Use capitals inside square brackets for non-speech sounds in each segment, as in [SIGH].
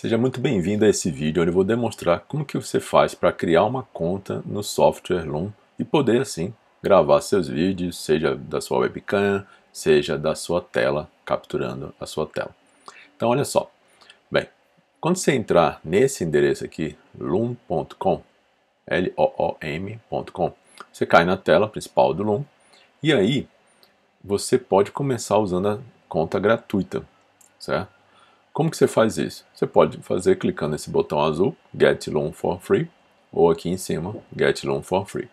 Seja muito bem-vindo a esse vídeo onde eu vou demonstrar como que você faz para criar uma conta no software Loom e poder assim gravar seus vídeos, seja da sua webcam, seja da sua tela, capturando a sua tela. Então olha só, bem, quando você entrar nesse endereço aqui, loom.com, L-O-O-M.com, você cai na tela principal do Loom e aí você pode começar usando a conta gratuita, certo? Como que você faz isso? Você pode fazer clicando nesse botão azul, Get Loan for Free, ou aqui em cima, Get Loan for Free.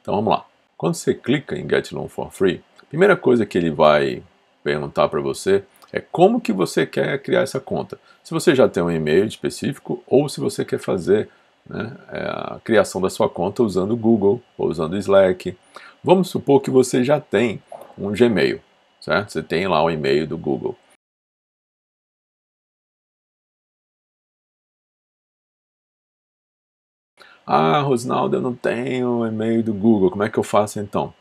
Então vamos lá. Quando você clica em Get Loan for Free, a primeira coisa que ele vai perguntar para você é como que você quer criar essa conta. Se você já tem um e-mail específico ou se você quer fazer né, é, a criação da sua conta usando o Google ou usando o Slack. Vamos supor que você já tem um Gmail, certo? Você tem lá o um e-mail do Google. Ah, Rosnaldo, eu não tenho e-mail do Google, como é que eu faço então?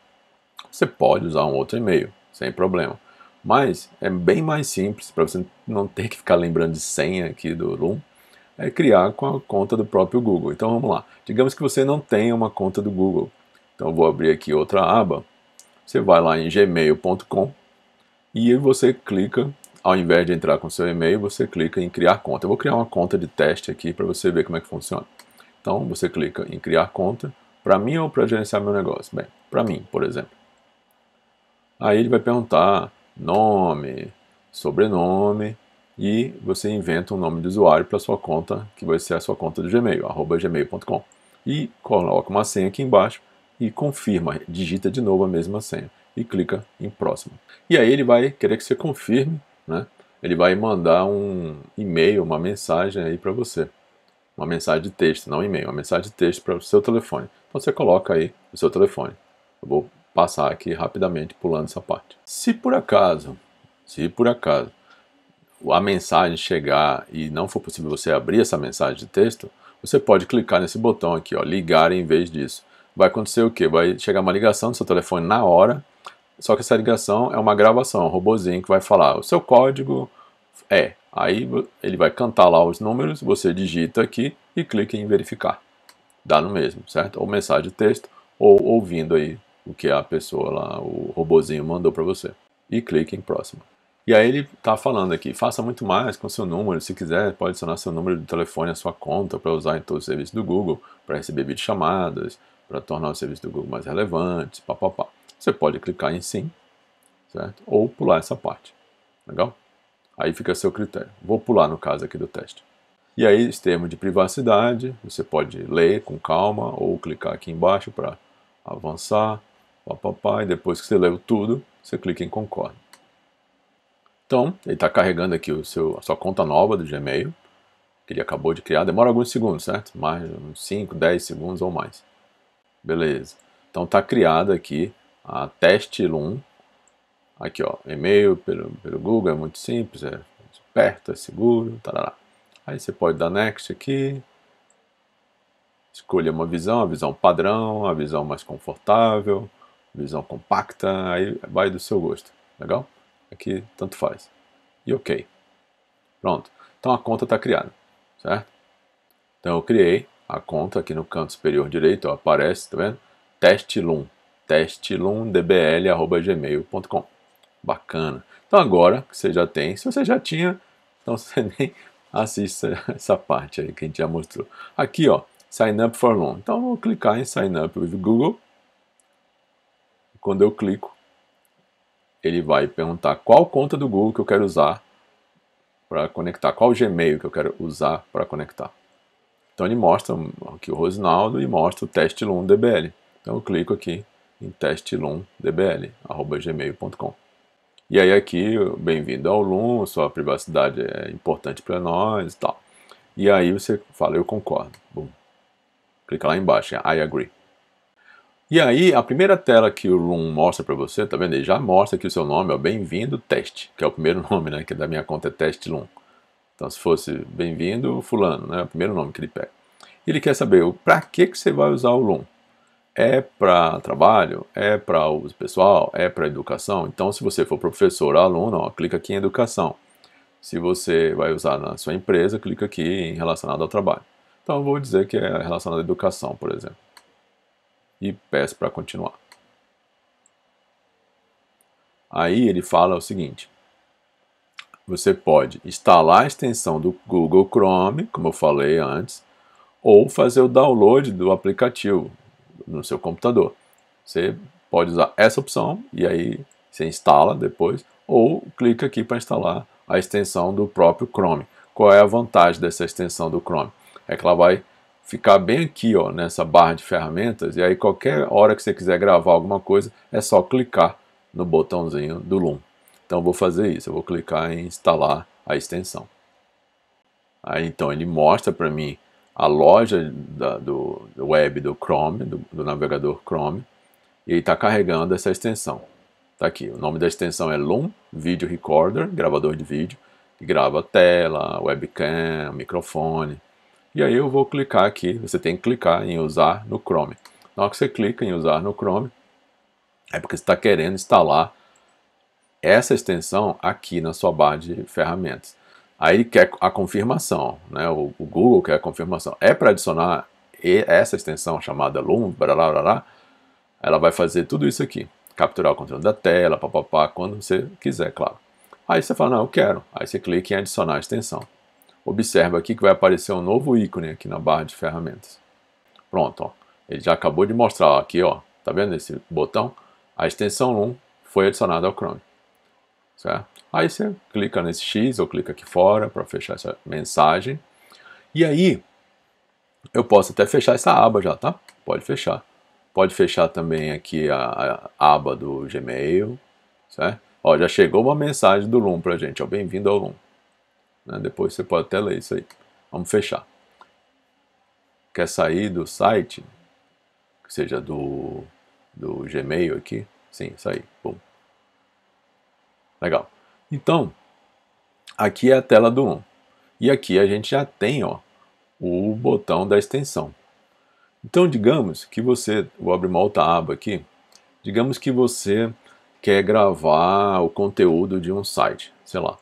Você pode usar um outro e-mail, sem problema. Mas é bem mais simples, para você não ter que ficar lembrando de senha aqui do Loom, é criar com a conta do próprio Google. Então vamos lá. Digamos que você não tenha uma conta do Google. Então vou abrir aqui outra aba. Você vai lá em gmail.com e você clica, ao invés de entrar com seu e-mail, você clica em criar conta. Eu vou criar uma conta de teste aqui para você ver como é que funciona. Então você clica em criar conta para mim ou para gerenciar meu negócio? Bem, para mim, por exemplo. Aí ele vai perguntar nome, sobrenome e você inventa um nome de usuário para sua conta, que vai ser a sua conta do Gmail, arroba gmail.com. E coloca uma senha aqui embaixo e confirma, digita de novo a mesma senha e clica em próximo. E aí ele vai querer que você confirme, né? Ele vai mandar um e-mail, uma mensagem aí para você uma mensagem de texto, não um e-mail, uma mensagem de texto para o seu telefone. Então você coloca aí o seu telefone. Eu vou passar aqui rapidamente pulando essa parte. Se por acaso, se por acaso a mensagem chegar e não for possível você abrir essa mensagem de texto, você pode clicar nesse botão aqui, ó, ligar em vez disso. Vai acontecer o quê? Vai chegar uma ligação do seu telefone na hora, só que essa ligação é uma gravação, um robozinho que vai falar o seu código é Aí ele vai cantar lá os números, você digita aqui e clica em verificar. Dá no mesmo, certo? Ou mensagem texto, ou ouvindo aí o que a pessoa lá, o robozinho mandou para você. E clica em próximo. E aí ele está falando aqui, faça muito mais com seu número, se quiser pode adicionar seu número de telefone à sua conta para usar em todos os serviços do Google, para receber videochamadas, para tornar os serviços do Google mais relevantes, papapá. Você pode clicar em sim, certo? Ou pular essa parte. Legal? Aí fica a seu critério. Vou pular no caso aqui do teste. E aí, esse termo de privacidade, você pode ler com calma ou clicar aqui embaixo para avançar, papapá, e depois que você leu tudo, você clica em concorda. Então, ele está carregando aqui o seu, a sua conta nova do Gmail, que ele acabou de criar. Demora alguns segundos, certo? Mais uns 5, 10 segundos ou mais. Beleza. Então, está criada aqui a teste 1 Aqui, ó, e-mail pelo, pelo Google é muito simples, é perto, é seguro, tarará. Aí você pode dar next aqui, escolha uma visão, a visão padrão, a visão mais confortável, visão compacta, aí vai do seu gosto, legal? Aqui tanto faz. E ok. Pronto. Então a conta está criada, certo? Então eu criei a conta aqui no canto superior direito, ó, aparece, tá vendo? Testlum, testlumdbl.gmail.com Bacana. Então agora que você já tem, se você já tinha, então você [LAUGHS] nem assista essa parte aí que a gente já mostrou. Aqui, ó, Sign Up for Loan. Então eu vou clicar em Sign Up with Google. Quando eu clico, ele vai perguntar qual conta do Google que eu quero usar para conectar, qual Gmail que eu quero usar para conectar. Então ele mostra aqui o Rosinaldo e mostra o teste LUM DBL. Então eu clico aqui em testelumdbl@gmail.com. E aí aqui, bem-vindo ao Loom, sua privacidade é importante para nós e tal. E aí você fala, eu concordo. Bom, clica lá embaixo, é I agree. E aí, a primeira tela que o Loom mostra para você, tá vendo? Ele já mostra aqui o seu nome, ó, bem-vindo teste, que é o primeiro [LAUGHS] nome, né, que da minha conta é teste Loom. Então, se fosse bem-vindo fulano, né, é o primeiro nome que ele pega. Ele quer saber, para que, que você vai usar o Loom? é para trabalho, é para uso pessoal, é para educação. Então, se você for professor ou aluno, ó, clica aqui em educação. Se você vai usar na sua empresa, clica aqui em relacionado ao trabalho. Então, eu vou dizer que é relacionado à educação, por exemplo. E peço para continuar. Aí ele fala o seguinte: você pode instalar a extensão do Google Chrome, como eu falei antes, ou fazer o download do aplicativo no seu computador. Você pode usar essa opção e aí você instala depois, ou clica aqui para instalar a extensão do próprio Chrome. Qual é a vantagem dessa extensão do Chrome? É que ela vai ficar bem aqui ó, nessa barra de ferramentas, e aí qualquer hora que você quiser gravar alguma coisa, é só clicar no botãozinho do Loom. Então vou fazer isso, eu vou clicar em instalar a extensão. Aí então ele mostra para mim a loja da, do, do, web do Chrome, do, do navegador Chrome, e está carregando essa extensão. Está aqui. O nome da extensão é Loom Video Recorder, gravador de vídeo, que grava tela, webcam, microfone. E aí eu vou clicar aqui, você tem que clicar em usar no Chrome. Na hora que você clica em usar no Chrome, é porque você está querendo instalar essa extensão aqui na sua barra de ferramentas. Aí quer a confirmação, né? O, o Google quer a confirmação. É para adicionar essa extensão chamada Loom, blá, blá, blá, blá, ela vai fazer tudo isso aqui. Capturar o conteúdo da tela, papapá, quando você quiser, claro. Aí você fala, não, eu quero. Aí você clica em adicionar a extensão. Observa aqui que vai aparecer um novo ícone aqui na barra de ferramentas. Pronto, ó. Ele já acabou de mostrar aqui, ó. Tá vendo esse botão? A extensão Loom foi adicionada ao Chrome. Certo? Aí você clica nesse X ou clica aqui fora para fechar essa mensagem. E aí eu posso até fechar essa aba já, tá? Pode fechar. Pode fechar também aqui a, a aba do Gmail, certo? Ó, já chegou uma mensagem do Loom para gente, bem-vindo ao Loom. Né? Depois você pode até ler isso aí. Vamos fechar. Quer sair do site? Que seja do, do Gmail aqui? Sim, sair. Bom. Legal. Então, aqui é a tela do 1. E aqui a gente já tem ó, o botão da extensão. Então, digamos que você, vou abrir uma outra aba aqui, digamos que você quer gravar o conteúdo de um site, sei lá.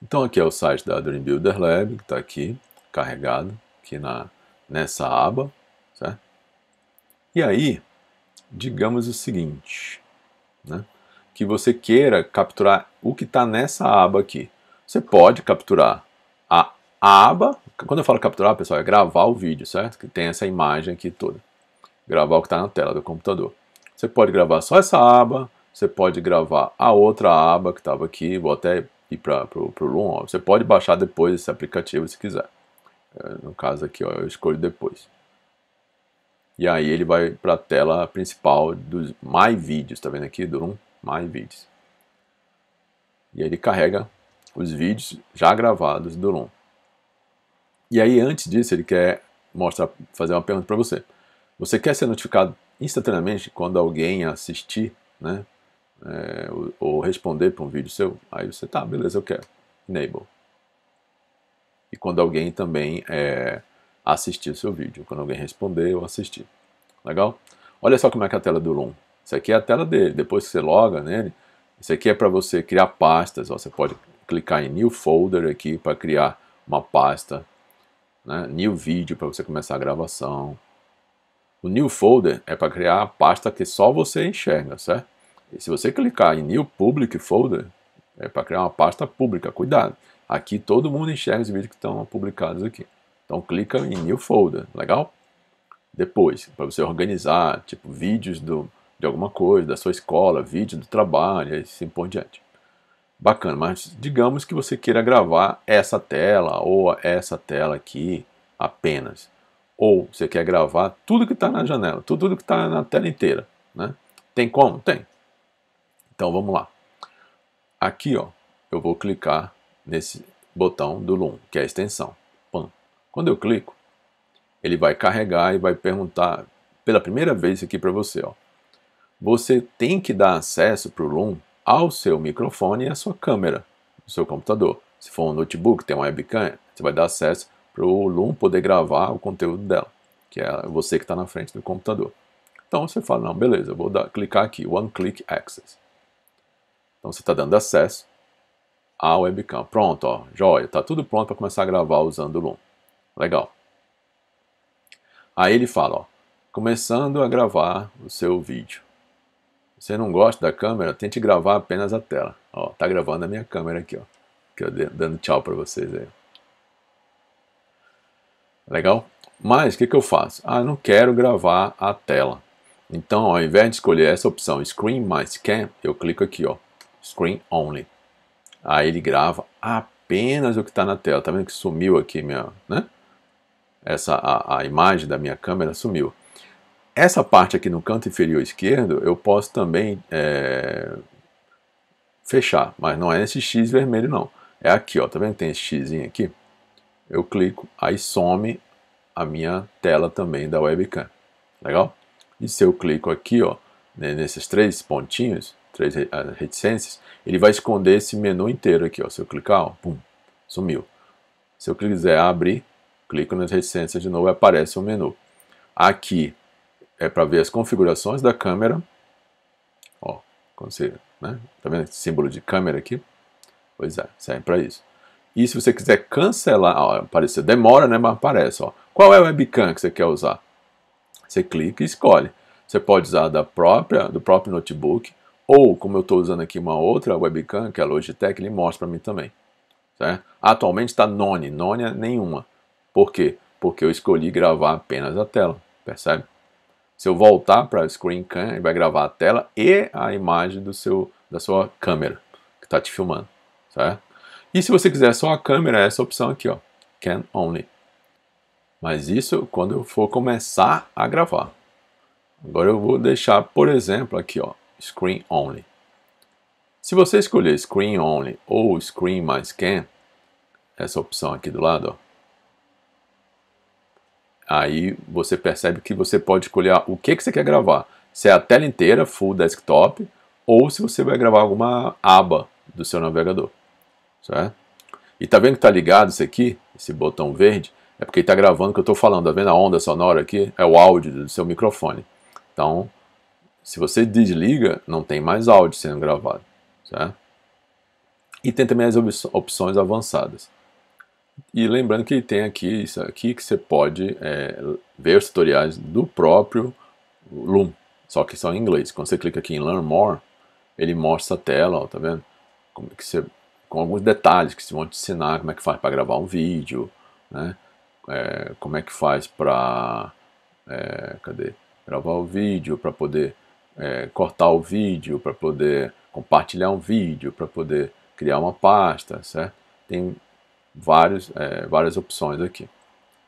Então aqui é o site da Dream Builder Lab, que está aqui, carregado, aqui na, nessa aba, certo? E aí, digamos o seguinte, né? que você queira capturar o que está nessa aba aqui. Você pode capturar a, aba, quando eu falo capturar, pessoal, é gravar o vídeo, certo? Que tem essa imagem aqui toda. Gravar o que está na tela do computador. Você pode gravar só essa aba, você pode gravar a outra aba que estava aqui, vou até ir para o Loom. Você pode baixar depois esse aplicativo se quiser. É, no caso aqui, ó, eu escolho depois. E aí ele vai para a tela principal dos My Videos. tá vendo aqui, do Loom? My vídeos E aí ele carrega os vídeos já gravados do LOM. E aí antes disso ele quer mostrar, fazer uma pergunta para você. Você quer ser notificado instantaneamente quando alguém assistir, né? É, ou, ou, responder para um vídeo seu? Aí você tá, beleza, eu quero. Enable. E quando alguém também é, assistir o seu vídeo, quando alguém responder ou assistir. Legal? Olha só como é que é a tela do LOM isso aqui é a tela dele, depois que você loga nele, isso aqui é para você criar pastas, ó, você pode clicar em New Folder aqui para criar uma pasta, né? New Video para você começar a gravação. O New Folder é para criar a pasta que só você enxerga, certo? E se você clicar em New Public Folder, é para criar uma pasta pública, cuidado. Aqui todo mundo enxerga os vídeos que estão publicados aqui. Então clica em New Folder, legal? Depois, para você organizar, tipo, vídeos do de alguma coisa, da sua escola, vídeo do trabalho, e assim por diante. Bacana, mas digamos que você queira gravar essa tela ou essa tela aqui apenas. Ou você quer gravar tudo que está na janela, tudo, que está na tela inteira. Né? Tem como? Tem. Então vamos lá. Aqui ó, eu vou clicar nesse botão do Loom, que é a extensão. Pum. Quando eu clico, ele vai carregar e vai perguntar pela primeira vez aqui para você. Ó, você tem que dar acesso para o Loom ao seu microfone e à sua câmera do seu computador. Se for um notebook, tem uma webcam, você vai dar acesso para o Loom poder gravar o conteúdo dela, que é você que está na frente do computador. Então você fala, não, beleza, vou dar, clicar aqui, One Click Access. Então você está dando acesso à webcam. Pronto, ó, joia, está tudo pronto para começar a gravar usando o Loom. Legal. Aí ele fala, ó, começando a gravar o seu vídeo. Você não gosta da câmera? Tente gravar apenas a tela. Ó, tá gravando a minha câmera aqui, ó. Que eu dando tchau para vocês aí. Legal? Mas o que, que eu faço? Ah, não quero gravar a tela. Então, ao invés de escolher essa opção Screen My Scan, eu clico aqui, ó, Screen Only. Aí ele grava apenas o que está na tela. Tá vendo que sumiu aqui minha, né? Essa a, a imagem da minha câmera sumiu. Essa parte aqui no canto inferior esquerdo, eu posso também é, fechar, mas não é esse X vermelho não. É aqui, ó, tá vendo que tem esse X aqui? Eu clico, aí some a minha tela também da webcam. Legal? E se eu clico aqui, ó, né, nesses três pontinhos, três reticências, ele vai esconder esse menu inteiro aqui, ó. Se eu clicar, ó, pum, sumiu. Se eu quiser abrir, clico nas reticências de novo e aparece o um menu. Aqui é para ver as configurações da câmera. Ó, quando você, né? Tá vendo esse símbolo de câmera aqui? Pois é, serve para isso. E se você quiser cancelar, ó, apareceu, demora, né? Mas aparece, ó. Qual é a webcam que você quer usar? Você clica e escolhe. Você pode usar da própria, do próprio notebook, ou como eu estou usando aqui uma outra webcam, que é a Logitech, ele mostra para mim também. Certo? Atualmente está none, none é nenhuma. Por quê? Porque eu escolhi gravar apenas a tela, percebe? Se eu voltar para Screen Cam, ele vai gravar a tela e a imagem do seu, da sua câmera que está te filmando, certo? E se você quiser só a câmera, é essa opção aqui, ó, Can Only. Mas isso quando eu for começar a gravar. Agora eu vou deixar, por exemplo, aqui, ó, Screen Only. Se você escolher Screen Only ou Screen mais Can, essa opção aqui do lado, ó, Aí você percebe que você pode escolher o que, que você quer gravar. Se é a tela inteira, full desktop, ou se você vai gravar alguma aba do seu navegador. Certo? E tá vendo que tá ligado isso aqui, esse botão verde? É porque está gravando o que eu estou falando. Tá vendo a onda sonora aqui? É o áudio do seu microfone. Então, se você desliga, não tem mais áudio sendo gravado. Certo? E tem também as opções avançadas. E lembrando que tem aqui isso aqui que você pode é, ver os tutoriais do próprio Loom, só que são em inglês. Quando você clica aqui em Learn More, ele mostra a tela, ó, tá vendo? Como que você, com alguns detalhes que vão te ensinar como é que faz para gravar um vídeo, né? É, como é que faz para é, cadê? Gravar o vídeo, para poder é, cortar o vídeo, para poder compartilhar um vídeo, para poder criar uma pasta, certo? Tem vários, é, várias opções aqui.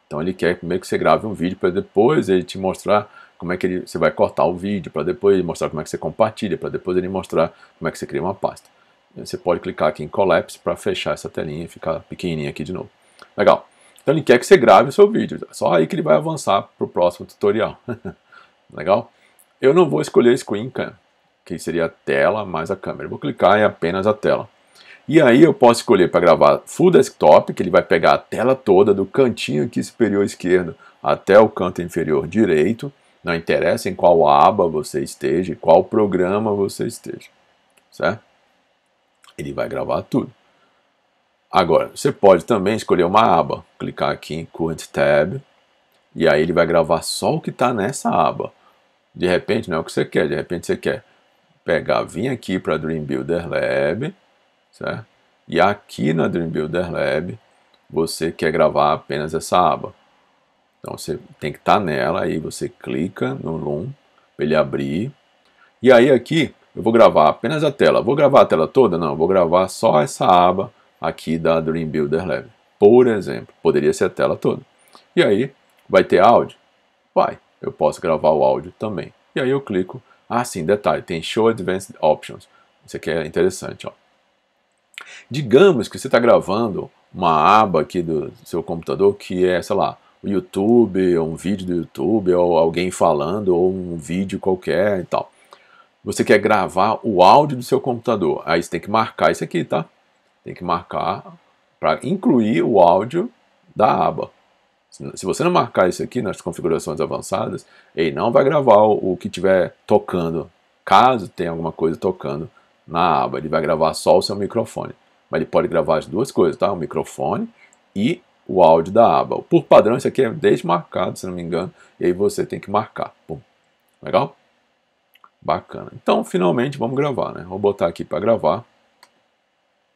Então ele quer primeiro que você grave um vídeo para depois ele te mostrar como é que ele, você vai cortar o vídeo, para depois ele mostrar como é que você compartilha, para depois ele mostrar como é que você cria uma pasta. Você pode clicar aqui em Collapse para fechar essa telinha e ficar pequenininha aqui de novo. Legal. Então ele quer que você grave o seu vídeo. É só aí que ele vai avançar para o próximo tutorial. [LAUGHS] Legal? Eu não vou escolher Screen Cam, que seria a tela mais a câmera. Eu vou clicar em apenas a tela. E aí eu posso escolher para gravar full desktop, que ele vai pegar a tela toda do cantinho aqui superior esquerdo até o canto inferior direito. Não interessa em qual aba você esteja, qual programa você esteja, certo? Ele vai gravar tudo. Agora, você pode também escolher uma aba, clicar aqui em Current Tab, e aí ele vai gravar só o que está nessa aba. De repente não é o que você quer, de repente você quer pegar, vir aqui para Dream Builder Lab, certo? E aqui na Dream Builder Lab, você quer gravar apenas essa aba. Então você tem que estar tá nela, aí você clica no Loom, para ele abrir. E aí aqui eu vou gravar apenas a tela. Vou gravar a tela toda? Não, vou gravar só essa aba aqui da Dream Builder Lab. Por exemplo, poderia ser a tela toda. E aí, vai ter áudio? Vai, eu posso gravar o áudio também. E aí eu clico, ah sim, detalhe, tem Show Advanced Options. Isso aqui é interessante, ó. Digamos que você está gravando uma aba aqui do seu computador que é, sei lá, o YouTube, ou um vídeo do YouTube, ou alguém falando, ou um vídeo qualquer e tal. Você quer gravar o áudio do seu computador. Aí você tem que marcar isso aqui, tá? Tem que marcar para incluir o áudio da aba. Se você não marcar isso aqui nas configurações avançadas, ele não vai gravar o que tiver tocando, caso tenha alguma coisa tocando na aba. Ele vai gravar só o seu microfone. Mas ele pode gravar as duas coisas, tá? O microfone e o áudio da aba. Por padrão, isso aqui é desmarcado, se não me engano. E aí você tem que marcar. Pum. Legal? Bacana. Então, finalmente, vamos gravar, né? Vou botar aqui para gravar.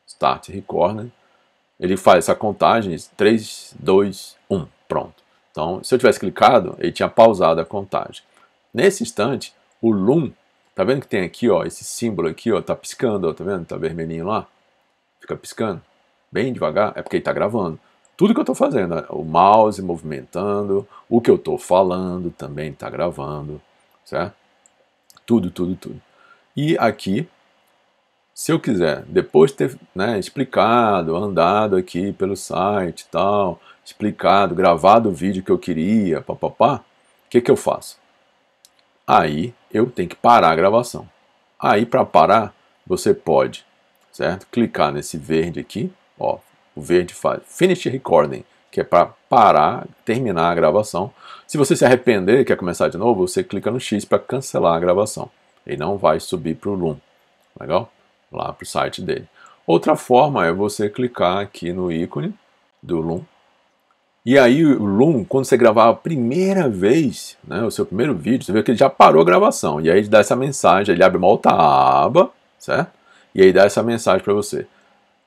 Start Record, né? Ele faz essa contagem, 3, 2, 1, pronto. Então, se eu tivesse clicado, ele tinha pausado a contagem. Nesse instante, o Loom Tá vendo que tem aqui, ó, esse símbolo aqui, ó, tá piscando, ó, tá vendo? Tá vermelhinho lá. Fica piscando. Bem devagar, é porque ele tá gravando. Tudo que eu tô fazendo, né? o mouse movimentando, o que eu tô falando também tá gravando, certo? Tudo, tudo, tudo. E aqui, se eu quiser, depois de ter né, explicado, andado aqui pelo site e tal, explicado, gravado o vídeo que eu queria, papapá, o que que eu faço? aí eu tenho que parar a gravação. Aí para parar, você pode, certo? Clicar nesse verde aqui, ó, o verde faz finish recording, que é para parar, terminar a gravação. Se você se arrepender e quer começar de novo, você clica no X para cancelar a gravação. Ele não vai subir para o Loom, legal? Lá para o site dele. Outra forma é você clicar aqui no ícone do Loom, e aí o Loom, quando você gravar a primeira vez, né, o seu primeiro vídeo, você vê que ele já parou a gravação. E aí ele dá essa mensagem, ele abre uma outra aba, certo? E aí dá essa mensagem para você.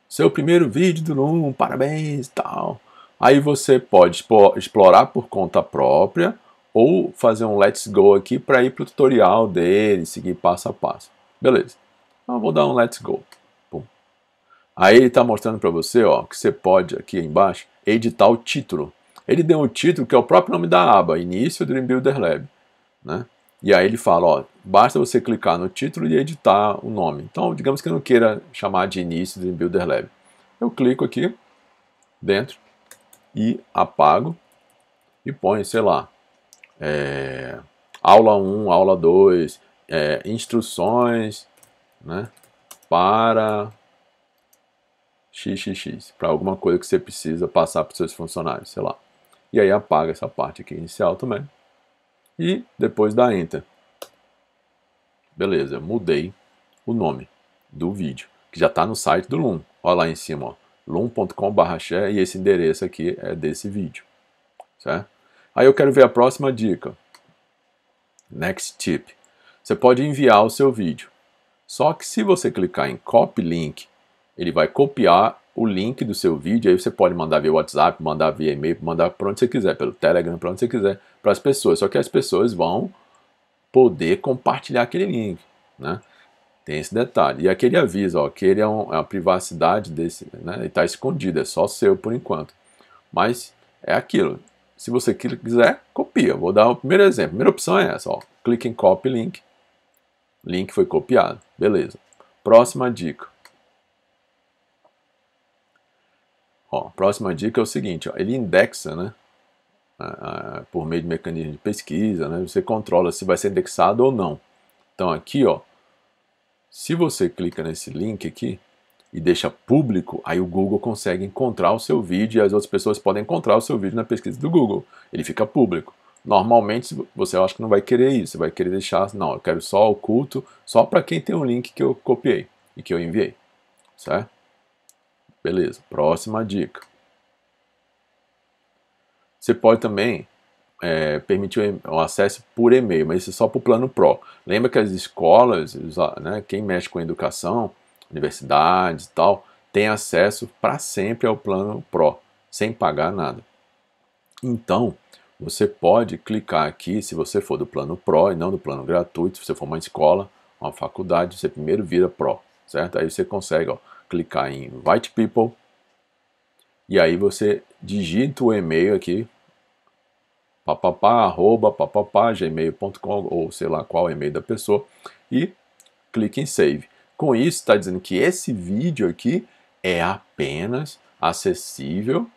Seu primeiro vídeo do Loom, parabéns e tal. Aí você pode explorar por conta própria ou fazer um let's go aqui para ir para o tutorial dele, seguir passo a passo. Beleza. Então eu vou dar um let's go. Pum. Aí ele está mostrando para você ó, que você pode aqui embaixo editar o título. Ele deu um título que é o próprio nome da aba, Início Dream Builder Lab. Né? E aí ele fala, ó, basta você clicar no título e editar o nome. Então, digamos que eu não queira chamar de início Dream Builder Lab. Eu clico aqui dentro e apago e põe, sei lá, é, aula 1, aula 2, é, instruções né, para xxx para alguma coisa que você precisa passar para os seus funcionários, sei lá. E aí apaga essa parte aqui inicial também. E depois dá enter. Beleza, mudei o nome do vídeo, que já está no site do Loom. Olha lá em cima, loom.com.br e esse endereço aqui é desse vídeo. Certo? Aí eu quero ver a próxima dica. Next tip. Você pode enviar o seu vídeo. Só que se você clicar em copy link ele vai copiar o link do seu vídeo, aí você pode mandar via WhatsApp, mandar via e-mail, mandar para onde você quiser, pelo Telegram, para onde você quiser, para as pessoas. Só que as pessoas vão poder compartilhar aquele link, né? Tem esse detalhe. E aquele aviso, ó, que ele é, um, é a privacidade desse, né? está escondido, é só seu por enquanto. Mas é aquilo. Se você quiser, copia. Vou dar o primeiro exemplo. A primeira opção é essa, ó. Clique em copy link. Link foi copiado. Beleza. Próxima dica. Ó, próxima dica é o seguinte, ó, ele indexa, né? por meio de mecanismo de pesquisa, né? Você controla se vai ser indexado ou não. Então aqui, ó, se você clica nesse link aqui e deixa público, aí o Google consegue encontrar o seu vídeo e as outras pessoas podem encontrar o seu vídeo na pesquisa do Google. Ele fica público. Normalmente você acha que não vai querer isso, vai querer deixar, não, eu quero só oculto, só para quem tem o um link que eu copiei e que eu enviei, certo? Beleza, próxima dica. Você pode também é, permitir o acesso por e-mail, mas isso é só para o plano PRO. Lembra que as escolas, né, quem mexe com educação, universidades e tal, tem acesso para sempre ao plano PRO, sem pagar nada. Então, você pode clicar aqui, se você for do plano PRO e não do plano gratuito, se você for uma escola, uma faculdade, você primeiro vira PRO, certo? Aí você consegue, ó, clicar em Invite People e aí você digita o e-mail aqui papapá, arroba, papapá, gmail.com ou sei lá qual é e-mail da pessoa e clique em Save. Com isso, está dizendo que esse vídeo aqui é apenas acessível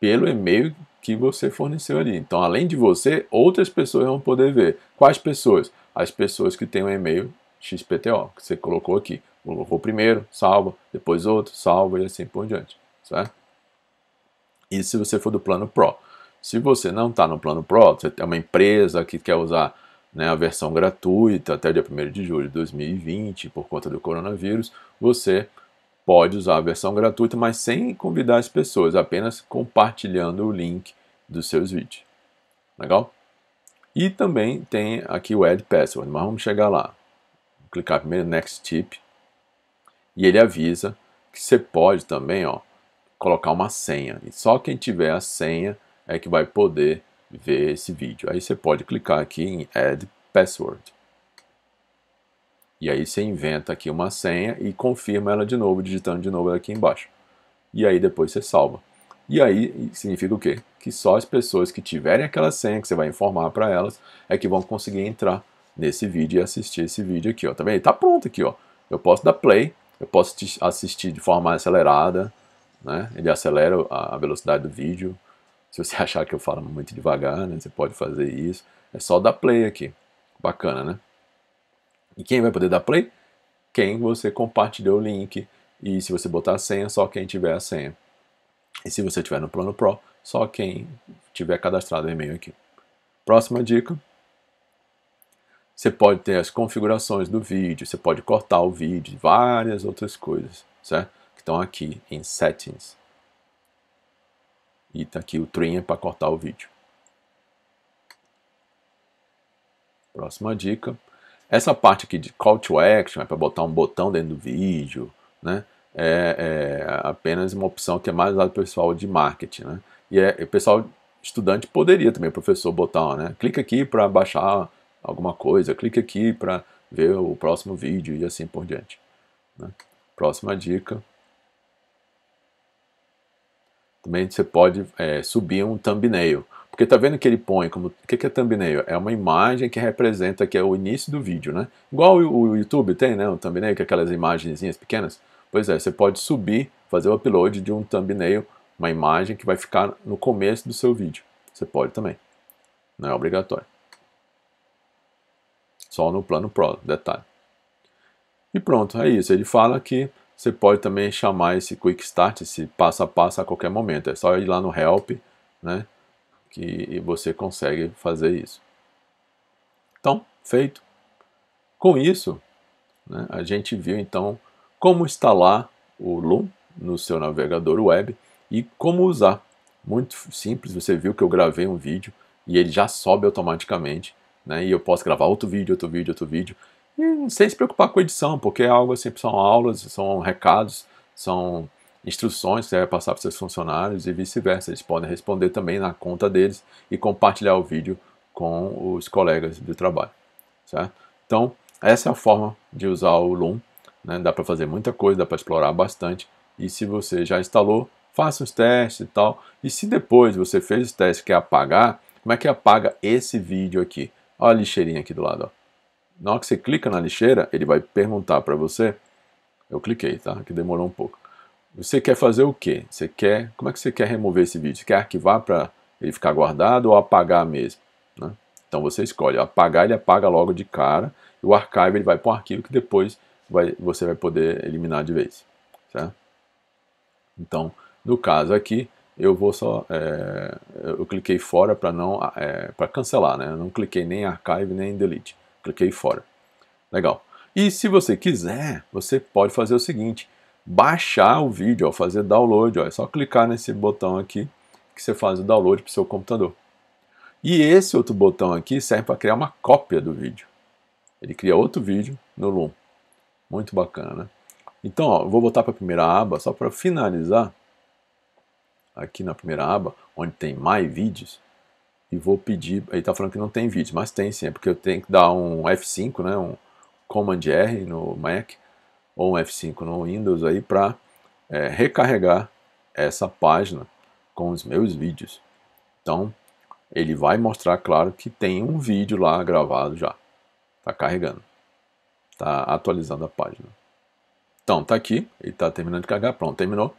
pelo e-mail que você forneceu ali. Então, além de você, outras pessoas vão poder ver. Quais pessoas? As pessoas que têm o um e-mail XPTO, que você colocou aqui. O louvor primeiro, salva, depois outro, salva e assim por diante, certo? E se você for do plano Pro. Se você não está no plano Pro, você tem uma empresa que quer usar né, a versão gratuita até o dia 1 de julho de 2020 por conta do coronavírus, você pode usar a versão gratuita, mas sem convidar as pessoas, apenas compartilhando o link dos seus vídeos. Legal? E também tem aqui o Ad Password, mas vamos chegar lá. Vou clicar primeiro Next Tip. E ele avisa que você pode também ó, colocar uma senha. E só quem tiver a senha é que vai poder ver esse vídeo. Aí você pode clicar aqui em Add Password. E aí você inventa aqui uma senha e confirma ela de novo, digitando de novo aqui embaixo. E aí depois você salva. E aí significa o quê? Que só as pessoas que tiverem aquela senha que você vai informar para elas é que vão conseguir entrar nesse vídeo e assistir esse vídeo aqui, ó. Tá vendo? tá pronto aqui, ó. Eu posso dar play eu posso assistir de forma acelerada, né? Ele acelera a velocidade do vídeo. Se você [LAUGHS] achar que eu falo muito devagar, né? você pode fazer isso. É só dar play aqui. Bacana, né? E quem vai poder dar play? Quem você compartilhou o link. E se você botar a senha, só quem tiver a senha. E se você tiver no plano Pro, só quem tiver cadastrado o e-mail aqui. Próxima dica você pode ter as configurações do vídeo, você pode cortar o vídeo, várias outras coisas, certo? Que estão aqui em Settings. E está aqui o trim para cortar o vídeo. Próxima dica. Essa parte aqui de Call to Action é para botar um botão dentro do vídeo, né? É, é, apenas uma opção que é mais usada pessoal de marketing, né? E é, o pessoal estudante poderia também, o professor, botar, né? Clica aqui para baixar alguma coisa, clique aqui para ver o próximo vídeo e assim por diante. Né? Próxima dica. Também você pode é, subir um thumbnail. Porque tá vendo que ele põe como. O que, que é thumbnail? É uma imagem que representa que é o início do vídeo, né? Igual o, o YouTube tem, né? Um thumbnail, que é aquelas imagenzinhas pequenas. Pois é, você pode subir, fazer o upload de um thumbnail, uma imagem que vai ficar no começo do seu vídeo. Você pode também. Não é obrigatório. Só no plano Pro, detalhe. E pronto, é isso. Ele fala que você pode também chamar esse Quick Start, esse passo a passo a qualquer momento. É só ir lá no Help, né? Que você consegue fazer isso. Então, feito. Com isso, né, a gente viu então como instalar o Loom no seu navegador web e como usar. Muito simples, você viu que eu gravei um vídeo e ele já sobe automaticamente né? E eu posso gravar outro vídeo, outro vídeo, outro vídeo, e sem se preocupar com edição, porque é algo assim, são aulas, são recados, são instruções que você vai passar para seus funcionários e vice-versa. Eles podem responder também na conta deles e compartilhar o vídeo com os colegas de trabalho, certo? Então, essa é a forma de usar o Loom, né? Dá para fazer muita coisa, dá para explorar bastante. E se você já instalou, faça os testes e tal. E se depois você fez os testes e quer apagar, como é que apaga esse vídeo aqui? Olha a lixeirinha aqui do lado. Ó. Na hora que você clica na lixeira, ele vai perguntar para você. Eu cliquei, tá? Que demorou um pouco. Você quer fazer o quê? Você quer, como é que você quer remover esse vídeo? Você quer arquivar para ele ficar guardado ou apagar mesmo? Né? Então você escolhe. Apagar ele apaga logo de cara. E o archive ele vai para um arquivo que depois vai, você vai poder eliminar de vez. Certo? Então, no caso aqui, eu vou só é, eu cliquei fora para não é, para cancelar né eu não cliquei nem archive nem delete cliquei fora legal e se você quiser você pode fazer o seguinte baixar o vídeo ó, fazer download ó, é só clicar nesse botão aqui que você faz o download para o seu computador e esse outro botão aqui serve para criar uma cópia do vídeo ele cria outro vídeo no Loom muito bacana né? então ó, eu vou voltar para a primeira aba só para finalizar aqui na primeira aba, onde tem mais Vídeos, e vou pedir, ele está falando que não tem vídeo, mas tem sim, é porque eu tenho que dar um F5, né, um Command R no Mac, ou um F5 no Windows aí para é, recarregar essa página com os meus vídeos. Então, ele vai mostrar, claro, que tem um vídeo lá gravado já. Está carregando. Está atualizando a página. Então, está aqui. Ele está terminando de carregar. Pronto, terminou.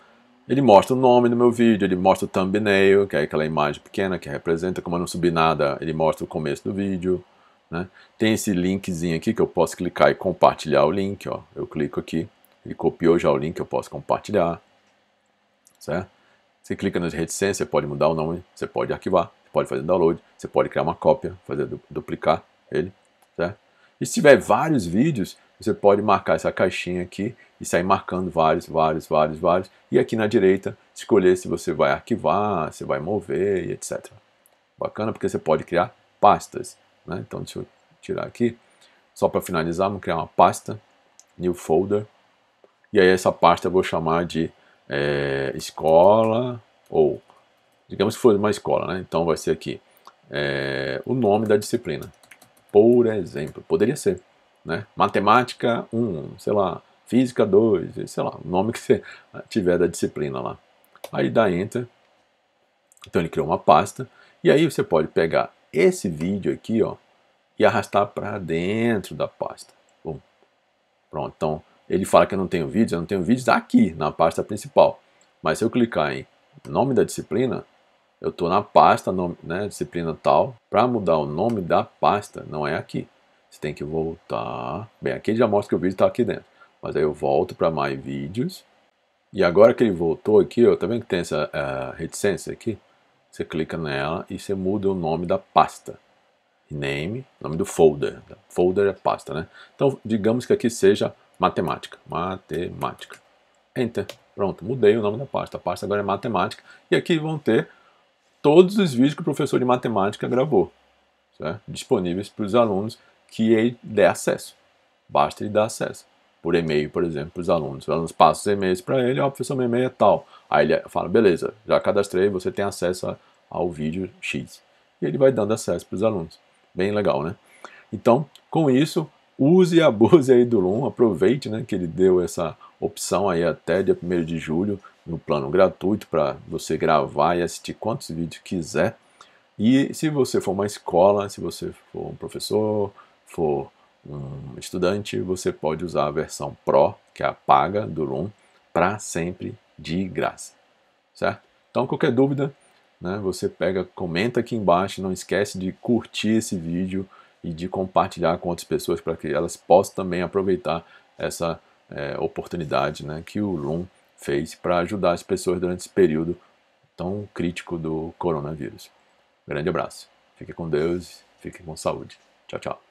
Ele mostra o nome do meu vídeo, ele mostra o thumbnail, que é aquela imagem pequena que representa, como eu não subi nada, ele mostra o começo do vídeo. Né? Tem esse linkzinho aqui que eu posso clicar e compartilhar o link. Ó. Eu clico aqui, ele copiou já o link, eu posso compartilhar. Certo? Você clica nas reticências, você pode mudar o nome, você pode arquivar, você pode fazer download, você pode criar uma cópia, fazer duplicar ele. Certo? E se tiver vários vídeos, você pode marcar essa caixinha aqui e sair marcando vários, vários, vários, vários. E aqui na direita, escolher se você vai arquivar, se vai mover e etc. Bacana, porque você pode criar pastas. Né? Então, deixa eu tirar aqui. Só para finalizar, vamos criar uma pasta, new folder. E aí essa pasta eu vou chamar de é, escola, ou digamos que for uma escola, né? Então vai ser aqui é, o nome da disciplina. Por exemplo, poderia ser né? Matemática 1, um, sei lá, física 2, sei lá, o nome que você tiver da disciplina lá. Aí dá enter. Então ele criou uma pasta e aí você pode pegar esse vídeo aqui, ó, e arrastar para dentro da pasta. Bom, pronto, então ele fala que eu não tenho vídeos, eu não tenho vídeos aqui na pasta principal. Mas se eu clicar em nome da disciplina, eu estou na pasta, nome, né, disciplina tal, para mudar o nome da pasta, não é aqui. Você tem que voltar. Bem, aqui já mostra que o vídeo está aqui dentro. Mas aí eu volto para mais vídeos. E agora que ele voltou aqui, ó, tá vendo que tem essa uh, reticência aqui? Você clica nela e você muda o nome da pasta. Name, nome do folder. Folder é pasta, né? Então, digamos que aqui seja matemática. Matemática. Enter. Pronto, mudei o nome da pasta. A pasta agora é matemática. E aqui vão ter todos os vídeos que o professor de matemática gravou. Certo? Disponíveis para os alunos que ele é dê acesso. Basta ele dar acesso. Por e-mail, por exemplo, para os alunos. Os alunos passam os e-mails para ele, ó, oh, professor, meu e-mail é tal. Aí ele fala, beleza, já cadastrei, você tem acesso ao vídeo X. E ele vai dando acesso para os alunos. Bem legal, né? Então, com isso, use e abuse aí do Loom, aproveite né, que ele deu essa opção aí até dia 1 de julho, no plano gratuito, para você gravar e assistir quantos vídeos quiser. E se você for uma escola, se você for um professor, for um estudante, você pode usar a versão Pro, que é a paga do Loom, para sempre de graça, certo? Então, qualquer dúvida, né, você pega, comenta aqui embaixo, não esquece de curtir esse vídeo e de compartilhar com outras pessoas para que elas possam também aproveitar essa é, oportunidade né, que o Loom fez para ajudar as pessoas durante esse período tão crítico do coronavírus. Grande abraço. Fique com Deus, fique com saúde. Tchau, tchau.